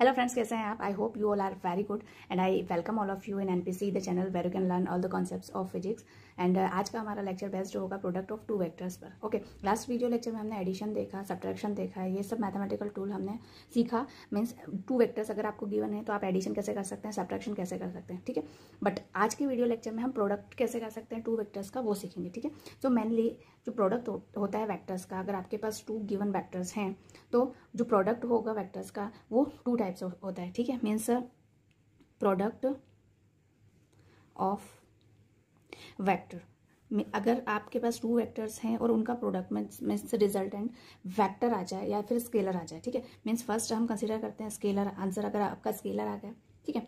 Hello friends कैसे हैं आप I hope you all are very good and I welcome all of you in NPC the channel where you can learn all the concepts of physics and uh, आज का हमारा lecture based होगा product of two vectors पर okay last video lecture में हमने addition देखा subtraction देखा ये सब मैथमेटिकल टूल हमने सीखा मीन्स टू वेक्टर्स अगर आपको गिवन है तो आप एडिशन कैसे कर सकते हैं सब्ट्रैक्शन कैसे कर सकते हैं ठीक है बट आज की वीडियो लेक्चर में हम प्रोडक्ट कैसे कर सकते हैं टू वैक्टर्स का वो सीखेंगे ठीक है सो मेनली जो प्रोडक्ट होता है वैक्टर्स का अगर आपके पास टू गिवन वैक्टर्स हैं तो जो प्रोडक्ट होगा वैक्टर्स का वो टू टाइप्स होता है ठीक है मीन्स प्रोडक्ट ऑफ वेक्टर में अगर आपके पास टू वेक्टर्स हैं और उनका प्रोडक्ट मीन्स रिजल्टेंट वेक्टर आ जाए या फिर स्केलर आ जाए ठीक है मीन्स फर्स्ट हम कंसिडर करते हैं स्केलर आंसर अगर आपका स्केलर आ गया ठीक है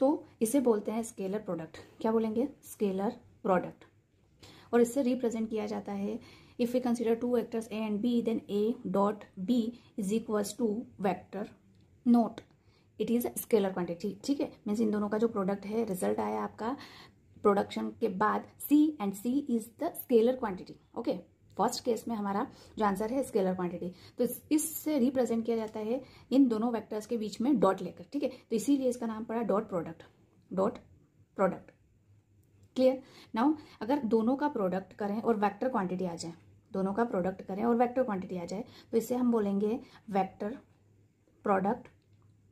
तो इसे बोलते हैं स्केलर प्रोडक्ट क्या बोलेंगे स्केलर प्रोडक्ट और इससे रिप्रेजेंट किया जाता है if you consider two vectors A and B then A dot B is equals to vector not it is scalar quantity ठीक है मीन्स इन दोनों का जो प्रोडक्ट है रिजल्ट आया आपका प्रोडक्शन के बाद C and C is the scalar quantity okay first case में हमारा जो आंसर है स्केलर क्वांटिटी तो इससे रिप्रेजेंट किया जाता है इन दोनों वेक्टर्स के बीच में डॉट लेकर ठीक है तो इसीलिए इसका नाम पड़ा dot product dot product clear now अगर दोनों का प्रोडक्ट करें और वेक्टर क्वांटिटी आ जाए दोनों का प्रोडक्ट करें और वेक्टर क्वांटिटी आ जाए तो इसे हम बोलेंगे वेक्टर प्रोडक्ट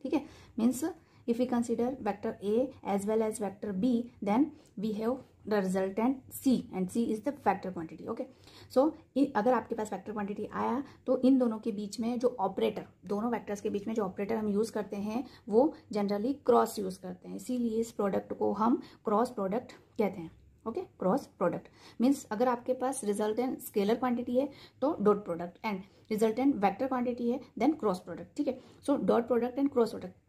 ठीक है means If we consider vector A as well as vector B, then we have the resultant C and C is the vector quantity. Okay. So agar aapke paas vector quantity aaya to in dono ke beech mein jo operator dono vectors ke beech mein jo operator hum use karte hain wo generally cross use karte hain हैं इसीलिए इस product को हम cross product कहते हैं okay cross product means अगर आपके पास रिजल्टेंट स्केलर क्वांटिटी है तो dot product and resultant vector quantity है देन क्रॉस प्रोडक्ट ठीक है so dot product and cross product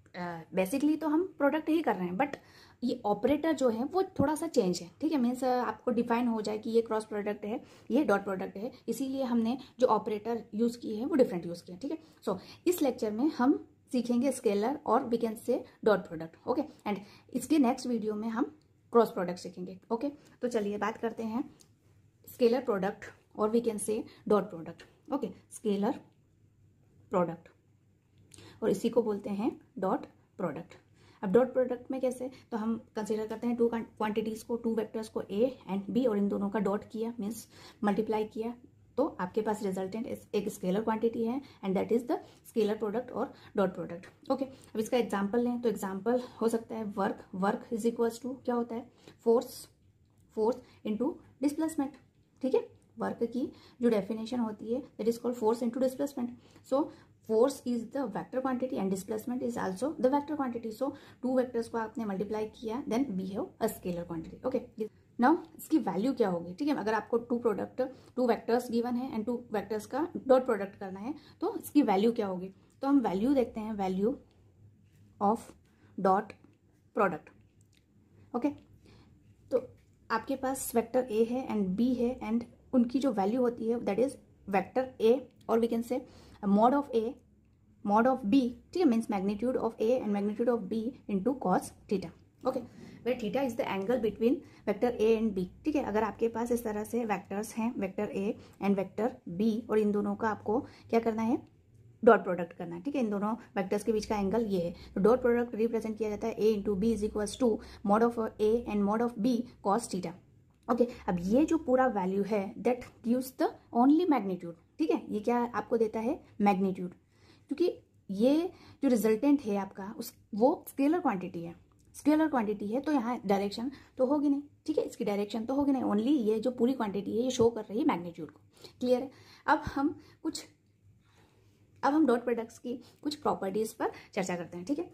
basically तो हम प्रोडक्ट ही कर रहे हैं बट ये ऑपरेटर जो है वो थोड़ा सा चेंज है ठीक है मीन्स आपको डिफाइन हो जाए कि ये क्रॉस प्रोडक्ट है ये डॉट प्रोडक्ट है इसीलिए हमने जो ऑपरेटर यूज़ किए हैं वो डिफरेंट यूज़ किए ठीक है सो so, इस लेक्चर में हम सीखेंगे स्केलर और we can say dot product okay and इसके नेक्स्ट वीडियो में हम क्रॉस प्रोडक्ट सीखेंगे ओके okay? तो चलिए बात करते हैं स्केलर प्रोडक्ट और we can say dot product okay scalar product और इसी को बोलते हैं डॉट प्रोडक्ट अब डॉट प्रोडक्ट में कैसे तो हम कंसिडर करते हैं टू क्वांटिटीज़ को टू वेक्टर्स को ए एंड बी और इन दोनों का डॉट किया मीन्स मल्टीप्लाई किया तो आपके पास रिजल्टेंट एक स्केलर क्वांटिटी है and that is the scalar product और डॉट प्रोडक्ट ओके अब इसका एग्जाम्पल लें तो एग्जाम्पल हो सकता है work work is equals to क्या होता है फोर्स फोर्स इंटू डिस्प्लेसमेंट ठीक है वर्क की जो डेफिनेशन होती है that is called force into displacement so force is the vector quantity and displacement is also the vector quantity so two vectors को आपने मल्टीप्लाई किया then we have a scalar quantity okay now इसकी value क्या होगी ठीक है अगर आपको two product two vectors given है एंड टू वैक्टर्स का डॉट प्रोडक्ट करना है तो इसकी वैल्यू क्या होगी तो हम वैल्यू देखते हैं value of dot product okay तो आपके पास वैक्टर ए है एंड बी है एंड उनकी जो वैल्यू होती है दैट इज वैक्टर ए और we can say mod of A mod of B ठीक है means magnitude of A and magnitude of B into cos theta okay where theta is the angle between vector A and B ठीक है अगर आपके पास इस तरह से vectors हैं vector A and vector B और इन दोनों का आपको क्या करना है डॉट प्रोडक्ट करना है ठीक है इन दोनों वेक्टर्स के बीच का एंगल ये है तो डॉट प्रोडक्ट रिप्रेजेंट किया जाता है A into B is equals to mod of A and mod of B cos theta okay अब ये जो पूरा वैल्यू है that gives the only magnitude ठीक है ये क्या आपको देता है मैग्नीट्यूड क्योंकि ये जो रिजल्टेंट है आपका उस वो स्केलर क्वांटिटी है स्केलर क्वांटिटी है तो यहाँ डायरेक्शन तो होगी नहीं ठीक है इसकी डायरेक्शन तो होगी नहीं ओनली ये जो पूरी क्वांटिटी है ये शो कर रही है मैग्नीट्यूड को क्लियर है अब हम कुछ अब हम डॉट प्रोडक्ट्स की कुछ प्रॉपर्टीज़ पर चर्चा करते हैं ठीक है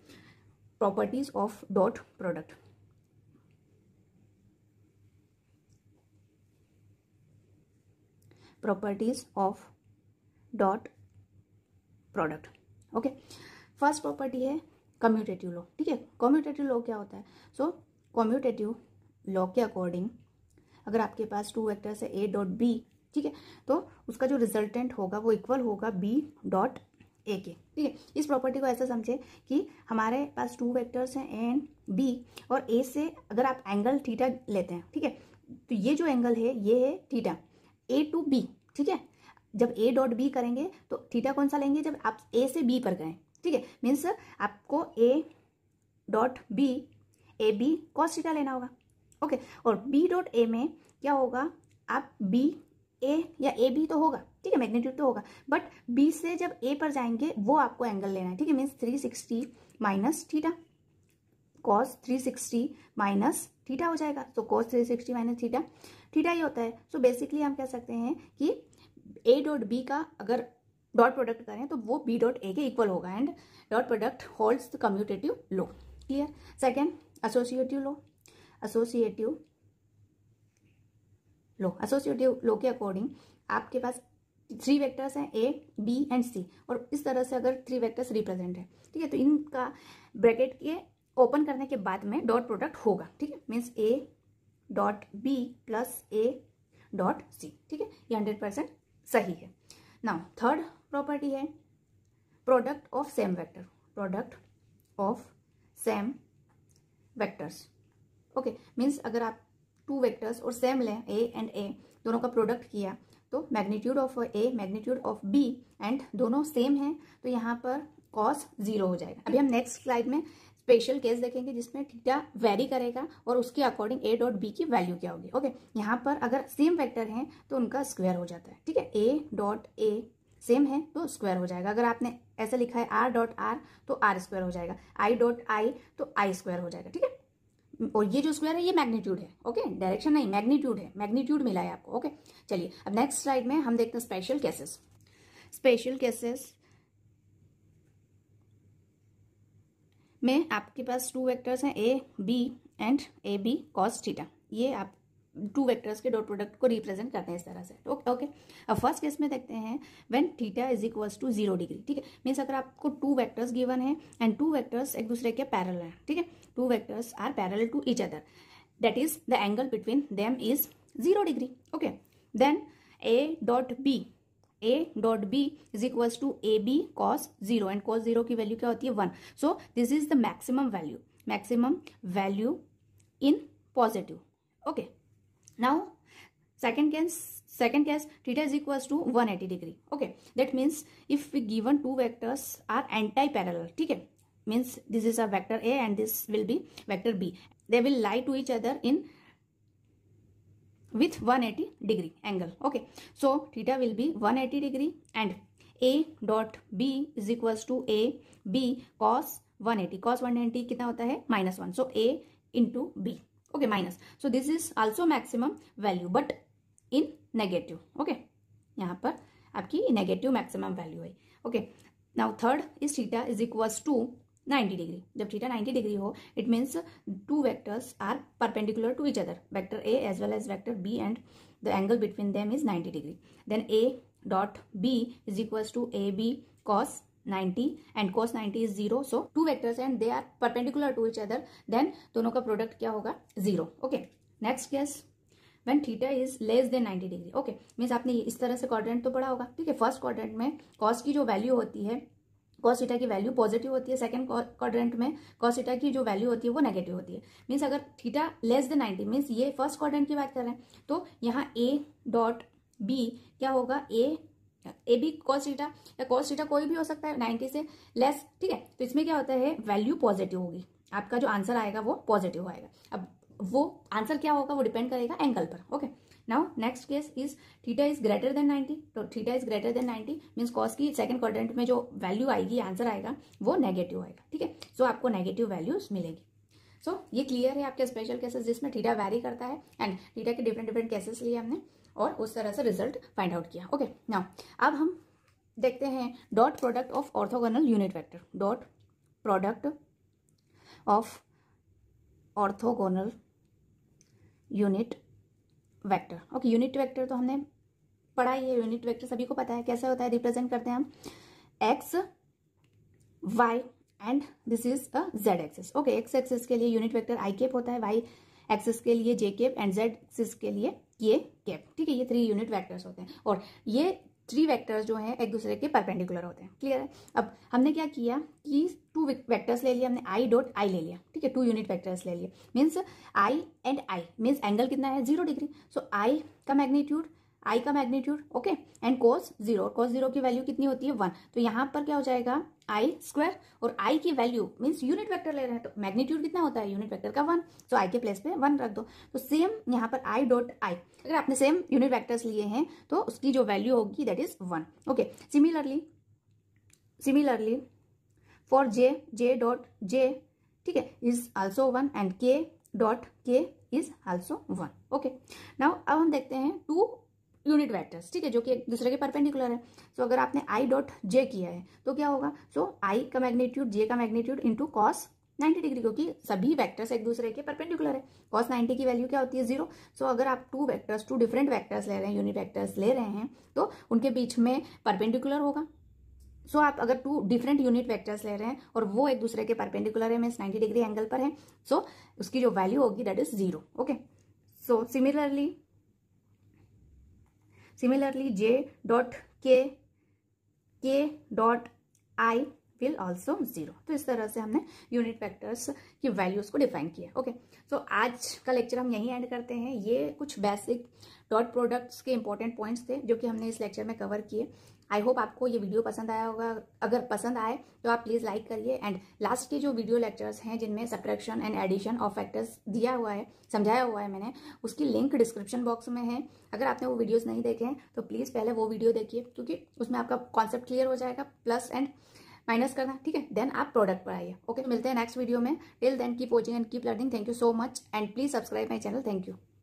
properties of dot product properties of dot product okay first property है कम्यूटेटिव लॉ ठीक है कॉम्यूटेटिव लॉ क्या होता है सो कॉम्यूटेटिव लॉ के अकॉर्डिंग अगर आपके पास टू वेक्टर्स है ए डॉट बी ठीक है तो उसका जो रिजल्टेंट होगा वो इक्वल होगा बी डॉट ए के ठीक है इस प्रॉपर्टी को ऐसा समझे कि हमारे पास टू वेक्टर्स हैं ए एंड बी और ए से अगर आप एंगल थीटा लेते हैं ठीक है तो ये जो एंगल है ये है थीटा ए टू बी ठीक है जब ए डॉट बी करेंगे तो थीटा कौन सा लेंगे जब आप ए से बी पर गए ठीक है मीन्स आपको A dot B A B cos theta लेना होगा ओके और बी डॉट ए में क्या होगा आप बी ए या ए बी तो होगा ठीक है मैग्नीट्यूड तो होगा बट बी से जब ए पर जाएंगे वो आपको एंगल लेना है ठीक है means three sixty minus theta cos three sixty minus theta हो जाएगा तो cos three sixty minus theta theta ही होता है सो so बेसिकली हम कह सकते हैं कि ए डॉट बी का अगर डॉट प्रोडक्ट करें तो वो बी डॉट ए के इक्वल होगा and dot product holds the commutative law clear second associative law associative law associative law के अकॉर्डिंग आपके पास थ्री वेक्टर्स हैं ए बी एंड सी और इस तरह से अगर थ्री वेक्टर्स रिप्रेजेंट है ठीक है तो इनका ब्रैकेट के ओपन करने के बाद में डॉट प्रोडक्ट होगा ठीक है means A dot B plus A dot C ठीक है ये हंड्रेड परसेंट सही है नाउ थर्ड प्रॉपर्टी है product of same vector product of same vectors okay means अगर आप टू वेक्टर्स और सेम लें ए एंड ए दोनों का प्रोडक्ट किया तो magnitude of A magnitude of B and दोनों सेम हैं तो यहाँ पर कॉस जीरो हो जाएगा अभी हम नेक्स्ट स्लाइड में स्पेशल केस देखेंगे जिसमें थीटा वेरी करेगा और उसके अकॉर्डिंग ए डॉट बी की वैल्यू क्या होगी ओके यहाँ पर अगर सेम वेक्टर हैं तो उनका स्क्वायर हो जाता है ठीक है ए डॉट ए सेम है तो स्क्वायर हो जाएगा अगर आपने ऐसा लिखा है आर डॉट आर तो आर स्क्वायर हो जाएगा आई डॉट आई तो आई स्क्वायर हो जाएगा ठीक है और ये जो स्क्वायर है ये मैग्नीट्यूड है ओके डायरेक्शन नहीं मैग्नीट्यूड है मैग्नीट्यूड मिला है आपको ओके चलिए अब नेक्स्ट स्लाइड में हम देखते हैं स्पेशल केसेस स्पेशल केसेस में आपके पास टू वेक्टर्स हैं A B and A B cos theta ये आप टू वेक्टर्स के डॉट प्रोडक्ट को रिप्रेजेंट करते हैं इस तरह से ओके ओके अब फर्स्ट केस में देखते हैं when theta is equals to zero degree ठीक है मीन्स अगर आपको टू वेक्टर्स गिवन है एंड टू वेक्टर्स एक दूसरे के पैरल हैं ठीक है two vectors are parallel to each other that is the angle between them is zero degree okay then A dot B A dot B is equals to AB cos 0 and cos 0 की value क्या होती है one. So this is the maximum value. Maximum value in positive. Okay. Now second case second case theta is equals to 180 degree okay that means if we given two vectors are anti parallel Okay. means this is a vector a and this will be vector b they will lie to each other in with one eighty degree angle okay so angle will be one eighty degree and A dot B is b to A B cos one eighty cos one 180 कितना होता है minus one so A into B okay minus so this is also maximum value but in negative okay यहाँ पर आपकी negative maximum value है okay now third is theta is equals to 90 degree जब theta 90 degree हो it means two vectors are perpendicular to each other vector A as well as vector B and the angle between them is ninety degree then A dot B is equal to A B cos 90 and cos ninety is zero so two vectors and they are perpendicular to each other then दोनों का product क्या होगा zero okay next case when theta is less then ninety degree okay means आपने इस तरह से quadrant तो पढ़ा होगा ठीक है फर्स्ट क्वाड्रेंट में कॉस की जो वैल्यू होती है कॉसिटा की वैल्यू पॉजिटिव होती है सेकंड क्वाड्रेंट में कॉसिटा की जो वैल्यू होती है वो नेगेटिव होती है मीन्स अगर थीटा लेस देन 90 मीन्स ये फर्स्ट क्वाड्रेंट की बात कर रहे हैं तो यहाँ ए डॉट बी क्या होगा a a B cos theta या कॉस थीटा कोई भी हो सकता है 90 से लेस ठीक है तो इसमें क्या होता है वैल्यू पॉजिटिव होगी आपका जो आंसर आएगा वो पॉजिटिव आएगा अब वो आंसर क्या होगा वो डिपेंड करेगा एंगल पर okay okay? Now next case is theta is greater than 90 तो theta is greater than 90 means cos की सेकंड quadrant में जो वैल्यू आएगी आंसर आएगा वो नेगेटिव आएगा ठीक है सो आपको नेगेटिव वैल्यूज मिलेगी सो so, ये क्लियर है आपके स्पेशल केसेस जिसमें थीटा वैरी करता है एंड थीटा के डिफरेंट डिफरेंट केसेस लिए हमने और उस तरह से रिजल्ट फाइंड आउट किया ओके okay, नाउ अब हम देखते हैं dot product of orthogonal unit vector dot product of orthogonal unit vector okay unit vector तो हमने पढ़ा ही है यूनिट वेक्टर सभी को पता है कैसे होता है रिप्रेजेंट करते हैं हम x y and this is a z axis okay x axis के लिए यूनिट वेक्टर आई केप होता है वाई एक्सिस के लिए j cap and z axis के लिए के केप ठीक है ये थ्री यूनिट वैक्टर्स होते हैं और ये थ्री वेक्टर्स जो हैं एक दूसरे के परपेंडिकुलर होते हैं क्लियर है अब हमने क्या किया कि टू वेक्टर्स ले लिया हमने आई डॉट आई ले लिया ठीक है टू यूनिट वेक्टर्स ले लिए means i and i means angle कितना है जीरो डिग्री सो आई का मैग्नीट्यूड आई का magnitude okay and cos zero cos zero की वैल्यू कितनी होती है वन तो यहां पर क्या हो जाएगा आई स्क्वायर और आई की वैल्यू मीन्स यूनिट वेक्टर ले रहे हैं तो मैग्नीट्यूड कितना होता है यूनिट वेक्टर का वन तो आई के प्लेस पे वन रख दो तो सेम यहाँ पर आई डॉट आई अगर आपने सेम यूनिट वैक्टर्स लिए हैं तो उसकी जो वैल्यू होगी that is one okay similarly similarly for j j dot j ठीक है is also one and k dot k is also one okay now अब हम देखते हैं टू यूनिट वेक्टर्स ठीक है जो कि एक दूसरे के परपेंडिकुलर है सो so, अगर आपने आई डॉट जे किया है तो क्या होगा सो so, आई का मैग्नीट्यूड जे का मैग्नीट्यूड इंटू कॉस 90 डिग्री क्योंकि सभी वेक्टर्स एक दूसरे के परपेंडिकुलर है कॉस 90 की वैल्यू क्या होती है जीरो सो so, अगर आप two vectors two different vectors ले रहे हैं यूनिट वेक्टर्स ले रहे हैं तो उनके बीच में परपेंडिकुलर होगा सो so, आप अगर टू डिफरेंट यूनिट वेक्टर्स ले रहे हैं और वो एक दूसरे के परपेंडिकुलर है मीन्स 90 डिग्री एंगल पर है सो so, उसकी जो वैल्यू होगी that is zero okay so similarly similarly j dot k k dot i will also zero तो इस तरह से हमने यूनिट फैक्टर्स की वैल्यूज़ को डिफाइन किया ओके सो so, आज का लेक्चर हम यहीं एंड करते हैं ये कुछ बेसिक डॉट प्रोडक्ट्स के इंपॉर्टेंट पॉइंट्स थे जो कि हमने इस लेक्चर में कवर किए आई होप आपको ये वीडियो पसंद आया होगा अगर पसंद आए तो आप प्लीज़ लाइक करिए एंड लास्ट के जो वीडियो लेक्चर्स हैं जिनमें subtraction and addition of factors दिया हुआ है समझाया हुआ है मैंने उसकी लिंक डिस्क्रिप्शन बॉक्स में है अगर आपने वो वीडियोस नहीं देखे हैं तो प्लीज़ पहले वो वीडियो देखिए क्योंकि उसमें आपका कॉन्सेप्ट क्लियर हो जाएगा प्लस एंड माइनस करना ठीक है देन आप प्रोडक्ट पर आइए ओके मिलते हैं नेक्स्ट वीडियो में till then keep watching and keep learning thank you so much and please subscribe my channel thank you